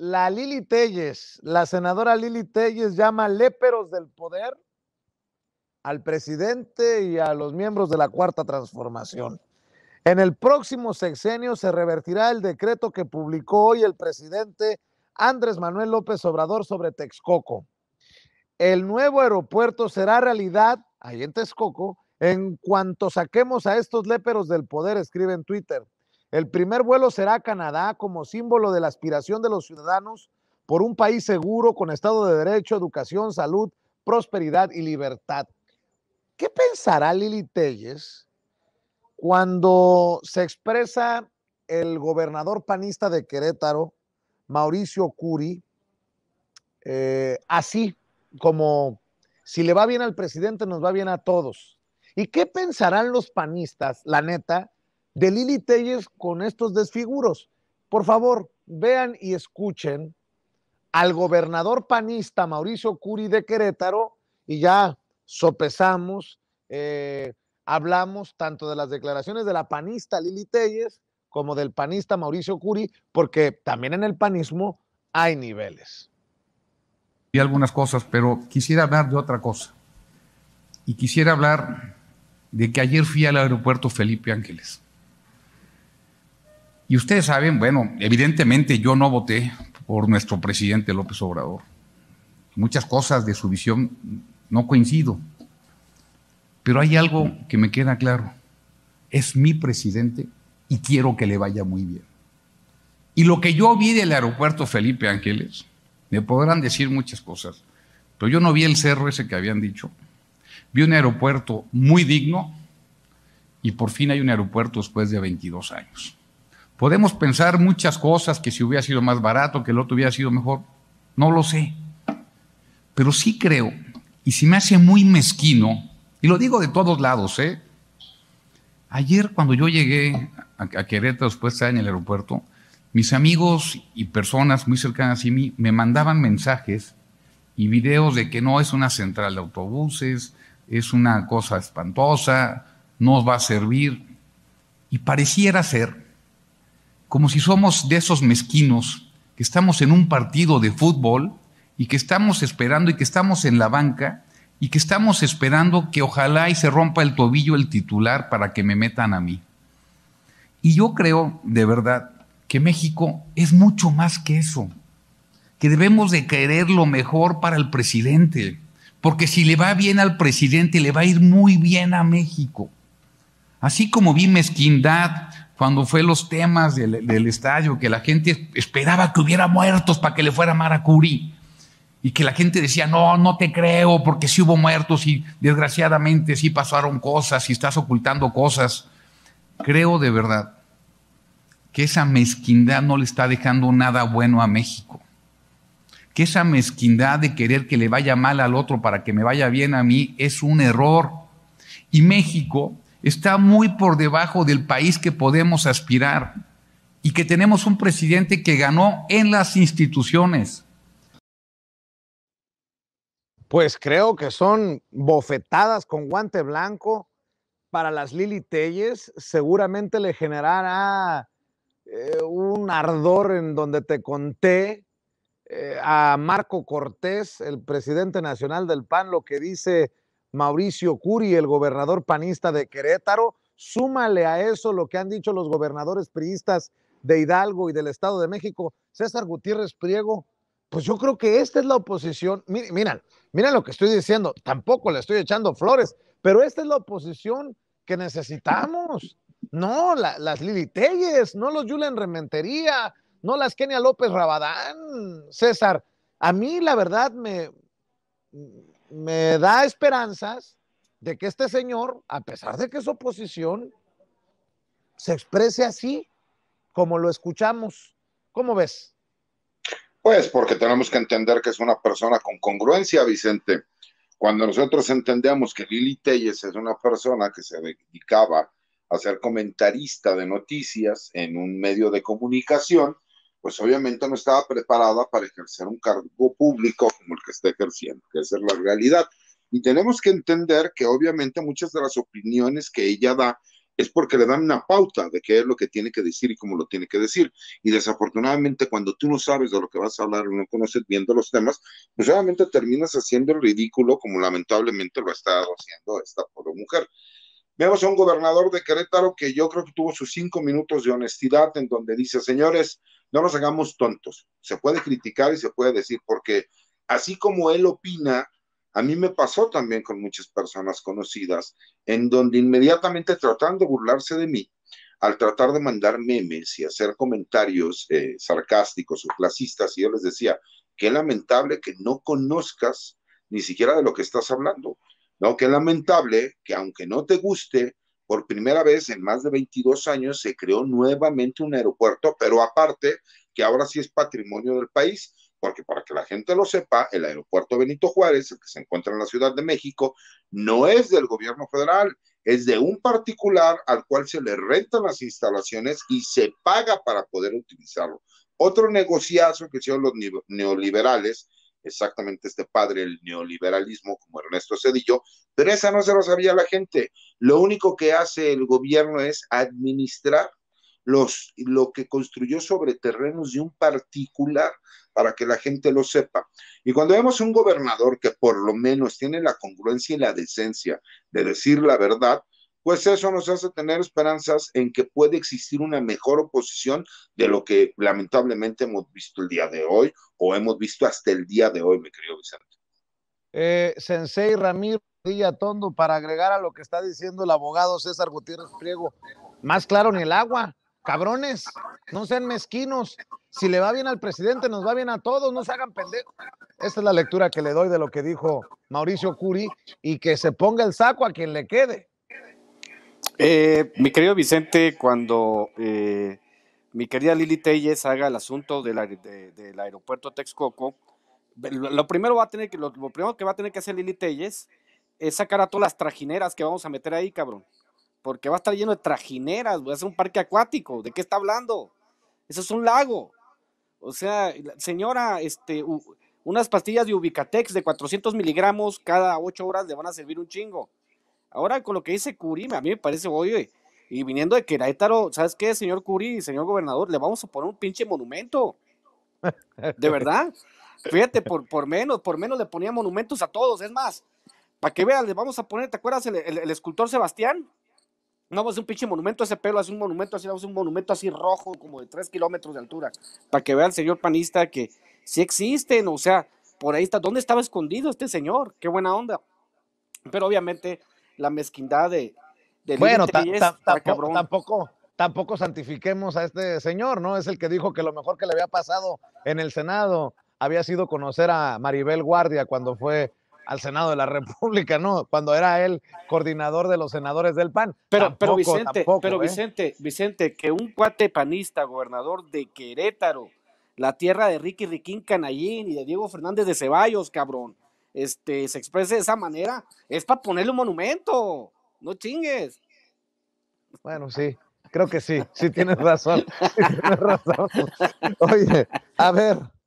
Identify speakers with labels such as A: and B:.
A: la Lili Telles, la senadora Lili Telles llama léperos del poder al presidente y a los miembros de la Cuarta Transformación. En el próximo sexenio se revertirá el decreto que publicó hoy el presidente Andrés Manuel López Obrador sobre Texcoco. El nuevo aeropuerto será realidad, ahí en Texcoco, en cuanto saquemos a estos léperos del poder, escribe en Twitter. El primer vuelo será a Canadá como símbolo de la aspiración de los ciudadanos por un país seguro con Estado de Derecho, educación, salud, prosperidad y libertad. ¿Qué pensará Lili Telles cuando se expresa el gobernador panista de Querétaro, Mauricio Curi, eh, así como si le va bien al presidente, nos va bien a todos? ¿Y qué pensarán los panistas, la neta, de Lili Telles con estos desfiguros. Por favor, vean y escuchen al gobernador panista Mauricio Curi de Querétaro y ya sopesamos, eh, hablamos tanto de las declaraciones de la panista Lili Telles como del panista Mauricio Curi, porque también en el panismo hay niveles.
B: Y algunas cosas, pero quisiera hablar de otra cosa. Y quisiera hablar de que ayer fui al aeropuerto Felipe Ángeles. Y ustedes saben, bueno, evidentemente yo no voté por nuestro presidente López Obrador. Muchas cosas de su visión no coincido. Pero hay algo que me queda claro. Es mi presidente y quiero que le vaya muy bien. Y lo que yo vi del aeropuerto Felipe Ángeles, me podrán decir muchas cosas, pero yo no vi el cerro ese que habían dicho. Vi un aeropuerto muy digno y por fin hay un aeropuerto después de 22 años. Podemos pensar muchas cosas, que si hubiera sido más barato, que el otro hubiera sido mejor, no lo sé. Pero sí creo, y si me hace muy mezquino, y lo digo de todos lados, ¿eh? Ayer cuando yo llegué a, Querétaro después de en el aeropuerto, mis amigos y personas muy cercanas a mí me mandaban mensajes y videos de que no es una central de autobuses, es una cosa espantosa, no va a servir. Y pareciera ser como si somos de esos mezquinos que estamos en un partido de fútbol y que estamos esperando y que estamos en la banca y que estamos esperando que ojalá y se rompa el tobillo el titular para que me metan a mí. Y yo creo, de verdad, que México es mucho más que eso, que debemos de querer lo mejor para el presidente, porque si le va bien al presidente, le va a ir muy bien a México. Así como vi mezquindad, cuando fue los temas del, estadio, que la gente esperaba que hubiera muertos para que le fuera a Maracurí Y que la gente decía, no, no te creo, porque sí hubo muertos y desgraciadamente sí pasaron cosas y estás ocultando cosas. Creo de verdad que esa mezquindad no le está dejando nada bueno a México. Que esa mezquindad de querer que le vaya mal al otro para que me vaya bien a mí es un error. Y México está muy por debajo del país que podemos aspirar y que tenemos un presidente que ganó en las instituciones.
A: Pues creo que son bofetadas con guante blanco para las Lili Telles. Seguramente le generará eh, un ardor en donde te conté eh, a Marco Cortés, el presidente nacional del PAN, lo que dice Mauricio Curi, el gobernador panista de Querétaro. Súmale a eso lo que han dicho los gobernadores priistas de Hidalgo y del Estado de México, César Gutiérrez Priego. Pues yo creo que esta es la oposición. Miren, miren, lo que estoy diciendo. Tampoco le estoy echando flores, pero esta es la oposición que necesitamos. No, las Lili Telles, no los Julen Rementería, no las Kenia López Rabadán, César. A mí, la verdad, me, me da esperanzas de que este señor, a pesar de que es oposición, se exprese así como lo escuchamos. ¿Cómo ves?
C: Pues porque tenemos que entender que es una persona con congruencia, Vicente. Cuando nosotros entendemos que Lili Telles es una persona que se dedicaba a ser comentarista de noticias en un medio de comunicación, pues obviamente no estaba preparada para ejercer un cargo público como el que está ejerciendo, que es la realidad. Y tenemos que entender que obviamente muchas de las opiniones que ella da es porque le dan una pauta de qué es lo que tiene que decir y cómo lo tiene que decir. Y desafortunadamente cuando tú no sabes de lo que vas a hablar o no conoces bien los temas, pues obviamente terminas haciendo el ridículo como lamentablemente lo ha estado haciendo esta pobre mujer. Vemos a un gobernador de Querétaro que yo creo que tuvo sus cinco minutos de honestidad en donde dice, señores, no nos hagamos tontos. Se puede criticar y se puede decir, porque así como él opina, a mí me pasó también con muchas personas conocidas, en donde inmediatamente tratando de burlarse de mí, al tratar de mandar memes y hacer comentarios eh, sarcásticos o clasistas, y yo les decía, qué lamentable que no conozcas ni siquiera de lo que estás hablando, ¿no? Qué lamentable que aunque no te guste, por primera vez en más de 22 años se creó nuevamente un aeropuerto, pero aparte, que ahora sí es patrimonio del país, porque para que la gente lo sepa, el aeropuerto Benito Juárez, el que se encuentra en la Ciudad de México, no es del gobierno federal, es de un particular al cual se le rentan las instalaciones y se paga para poder utilizarlo. Otro negociazo que hicieron los neoliberales, exactamente este padre el neoliberalismo como Ernesto Cedillo, pero esa no se lo sabía la gente. Lo único que hace el gobierno es administrar los, lo que construyó sobre terrenos de un particular para que la gente lo sepa. Y cuando vemos un gobernador que por lo menos tiene la congruencia y la decencia de decir la verdad, pues eso nos hace tener esperanzas en que puede existir una mejor oposición de lo que lamentablemente hemos visto el día de hoy o hemos visto hasta el día de hoy, me querido Vicente.
A: Eh, Sensei Ramírez para agregar a lo que está diciendo el abogado César Gutiérrez Priego. Más claro ni el agua. Cabrones, no sean mezquinos. Si le va bien al presidente, nos va bien a todos, no se hagan pendejos. Esta es la lectura que le doy de lo que dijo Mauricio Curi y que se ponga el saco a quien le quede.
D: Eh, mi querido Vicente, cuando eh, mi querida Lili Telles haga el asunto del, aeropuerto Texcoco, lo, primero va a tener que, lo primero que va a tener que hacer Lili Telles es sacar a todas las trajineras que vamos a meter ahí, cabrón. Porque va a estar lleno de trajineras, va a ser un parque acuático. ¿De qué está hablando? Eso es un lago. O sea, señora, este, unas pastillas de Ubicatex de 400 miligramos cada 8 horas le van a servir un chingo. Ahora, con lo que dice Curí, a mí me parece, oye, y viniendo de Querétaro, ¿sabes qué, señor Curí, señor gobernador? Le vamos a poner un pinche monumento. De verdad. Fíjate, por, por menos, por menos le ponía monumentos a todos. Es más, para que vean, le vamos a poner, ¿te acuerdas el, escultor Sebastián? No, vamos pues, a un pinche monumento a ese pelo, hace un monumento así, vamos a un monumento así rojo, como de tres kilómetros de altura, para que vea el señor panista que sí existen, o sea, por ahí está, ¿dónde estaba escondido este señor? Qué buena onda. Pero obviamente la mezquindad de... de bueno, tampoco,
A: tampoco santifiquemos a este señor, ¿no? Es el que dijo que lo mejor que le había pasado en el Senado había sido conocer a Maribel Guardia cuando fue al Senado de la República, ¿no? Cuando era él coordinador de los senadores del PAN. Pero, pero Vicente, pero ¿eh?
D: Vicente, Vicente, que un cuate panista, gobernador de Querétaro, la tierra de Ricky Riquín Canallín y de Diego Fernández de Ceballos, cabrón, este, se exprese de esa manera, es para ponerle un monumento, no chingues.
A: Bueno, sí, creo que sí, sí sí tienes razón. Oye, a ver,